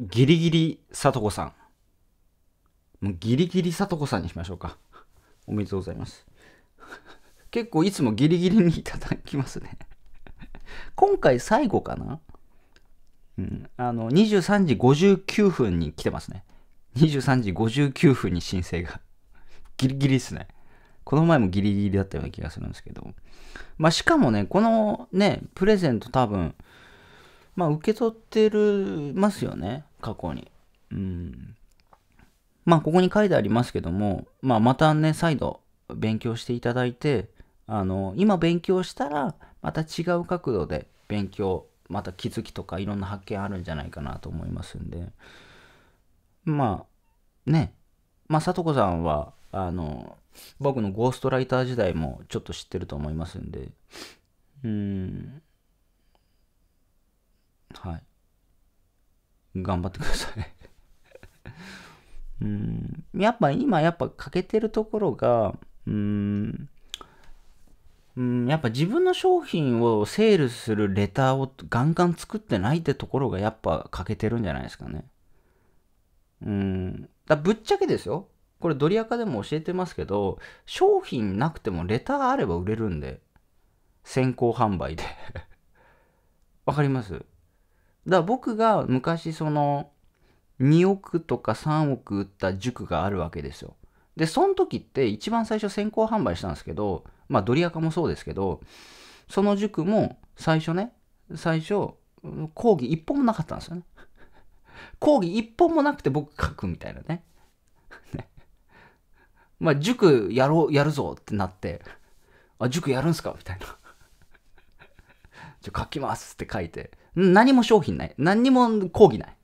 ギリギリさとこさん。もうギリギリさとこさんにしましょうか。おめでとうございます。結構いつもギリギリにいただきますね今回最後かなうん。あの、23時59分に来てますね。23時59分に申請がギリギリですね。この前もギリギリだったような気がするんですけど。まあ、しかもね、このね、プレゼント多分、まあ、受け取ってるますよね、過去に。うん。まあ、ここに書いてありますけども、まあ、またね、再度勉強していただいて、あの、今勉強したら、また違う角度で勉強、また気づきとかいろんな発見あるんじゃないかなと思いますんで、まあ、ね、まあ、さとこさんは、あの、僕のゴーストライター時代もちょっと知ってると思いますんで、うん、はい頑張ってくださいうんやっぱ今やっぱ欠けてるところがうんやっぱ自分の商品をセールするレターをガンガン作ってないってところがやっぱ欠けてるんじゃないですかね。うん。だぶっちゃけですよ。これドリアカでも教えてますけど、商品なくてもレターあれば売れるんで。先行販売でわかりますだから僕が昔その2億とか3億売った塾があるわけですよ。で、その時って一番最初先行販売したんですけど、まあドリアカもそうですけど、その塾も最初ね、最初講義1本もなかったんですよね。講義1本もなくて僕書くみたいなね。ねまあ塾やろう、やるぞってなって、あ、塾やるんすかみたいな。じゃ書きますって書いて、何も商品ない。何にも講義ない。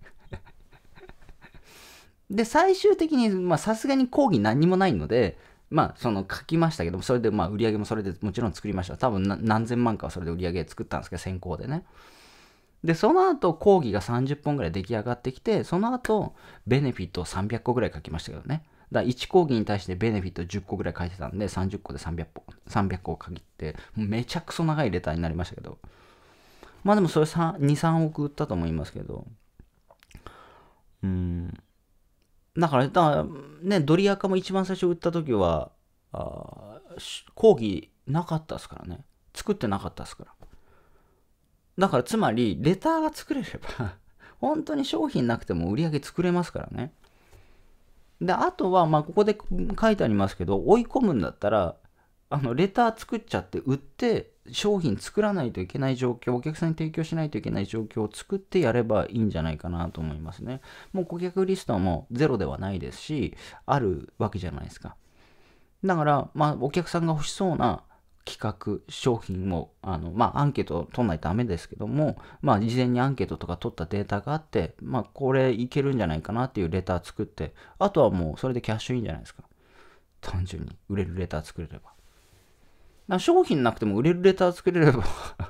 で、最終的に、まあ、さすがに講義何にもないので、まあ、その書きましたけども、それで、まあ、売り上げもそれでもちろん作りました。多分何千万かはそれで売り上げ作ったんですけど、先行でね。で、その後、講義が30本ぐらい出来上がってきて、その後、ベネフィットを300個ぐらい書きましたけどね。だから1講義に対してベネフィット10個ぐらい書いてたんで、30個で300本、300個を限って、めちゃくそ長いレターになりましたけど。まあでもそれ23億売ったと思いますけどうんだからだからねドリアカも一番最初売った時はあ講義なかったですからね作ってなかったですからだからつまりレターが作れれば 本当に商品なくても売り上げ作れますからねであとはまあここで書いてありますけど追い込むんだったらあのレター作っちゃって売って商品作らないといけない状況、お客さんに提供しないといけない状況を作ってやればいいんじゃないかなと思いますね。もう顧客リストはもうゼロではないですし、あるわけじゃないですか。だから、まあ、お客さんが欲しそうな企画、商品を、あの、まあ、アンケートを取んないとダメですけども、まあ、事前にアンケートとか取ったデータがあって、まあ、これいけるんじゃないかなっていうレター作って、あとはもうそれでキャッシュいいんじゃないですか。単純に売れるレター作れれば。まあ、商品なくても売れるレター作れれば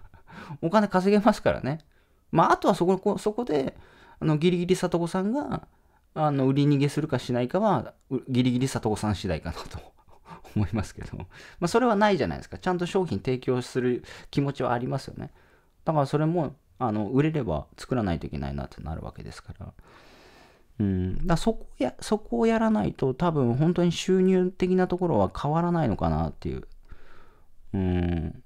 お金稼げますからね。まあ、あとはそこそこで、あのギリギリ里子さんがあの売り逃げするかしないかは、ギリギリ里子さん次第かなと 思いますけど、まあ、それはないじゃないですか。ちゃんと商品提供する気持ちはありますよね。だからそれもあの売れれば作らないといけないなってなるわけですから。うん、だそこやそこをやらないと多分本当に収入的なところは変わらないのかなっていううん。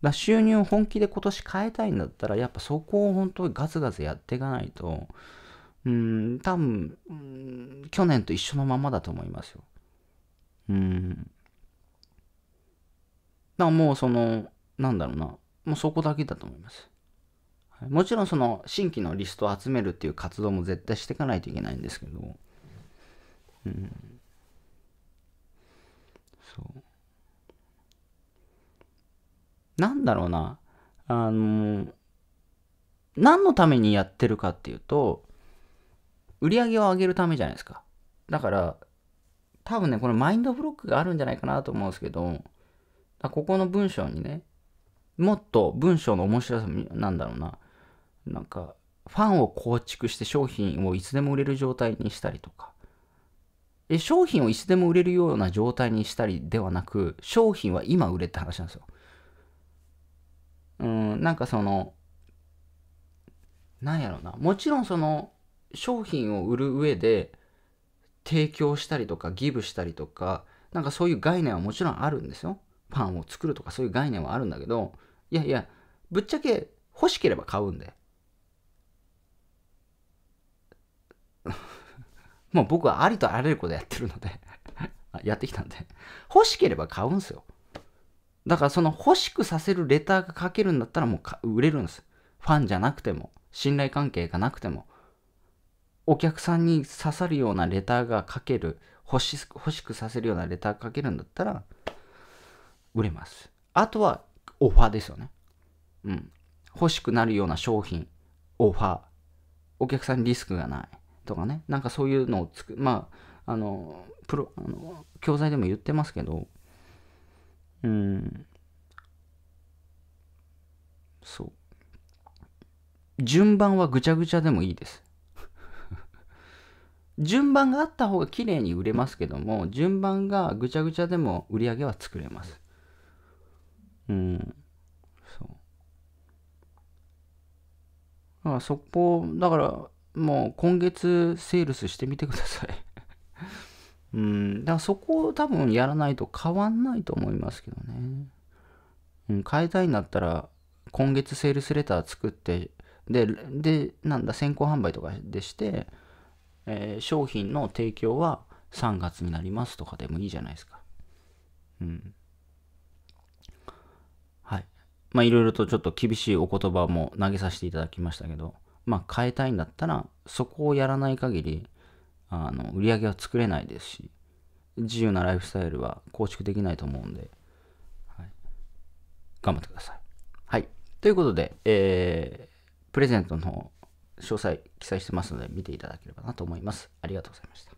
だ収入を本気で今年変えたいんだったら、やっぱそこを本当にガツガツやっていかないと、うん、多分、うん、去年と一緒のままだと思いますよ。うん。だからもうその、なんだろうな、もうそこだけだと思います。もちろんその新規のリストを集めるっていう活動も絶対していかないといけないんですけど、うん。そう。なんだろうな、あの何のためにやってるかっていうと、売り上げを上げるためじゃないですか。だから、多分ね、このマインドブロックがあるんじゃないかなと思うんですけど、ここの文章にね、もっと文章の面白さ、なんだろうな、なんか、ファンを構築して商品をいつでも売れる状態にしたりとか、え商品をいつでも売れるような状態にしたりではなく、商品は今売れって話なんですよ。うん、なんかその、なんやろな。もちろんその、商品を売る上で、提供したりとか、ギブしたりとか、なんかそういう概念はもちろんあるんですよ。パンを作るとかそういう概念はあるんだけど、いやいや、ぶっちゃけ欲しければ買うんで。もう僕はありとあらゆることやってるのでやってきたんで欲しければ買うんすよ。だからその欲しくさせるレターが書けるんだったらもう売れるんです。ファンじゃなくても、信頼関係がなくても、お客さんに刺さるようなレターが書ける、欲し欲しくさせるようなレター書けるんだったら、売れます。あとは、オファーですよね。うん。欲しくなるような商品、オファー、お客さんにリスクがないとかね、なんかそういうのをつく、まあ、あの、プロ、あの教材でも言ってますけど、うん。そう。順番はぐちゃぐちゃでもいいです。順番があった方が綺麗に売れますけども、順番がぐちゃぐちゃでも売り上げは作れます。うん。そう。だからそこ、だからもう今月セールスしてみてくださいうん、だからそこを多分やらないと変わんないと思いますけどね。うん、変えたいんだったら、今月セールスレター作って、で、で、なんだ、先行販売とかでして、えー、商品の提供は3月になりますとかでもいいじゃないですか。うん。はい。まあ、いろいろとちょっと厳しいお言葉も投げさせていただきましたけど、まあ、変えたいんだったら、そこをやらない限り、あの売り上げは作れないですし自由なライフスタイルは構築できないと思うんで、はい、頑張ってください。はい。ということで、えー、プレゼントの詳細記載してますので見ていただければなと思います。ありがとうございました。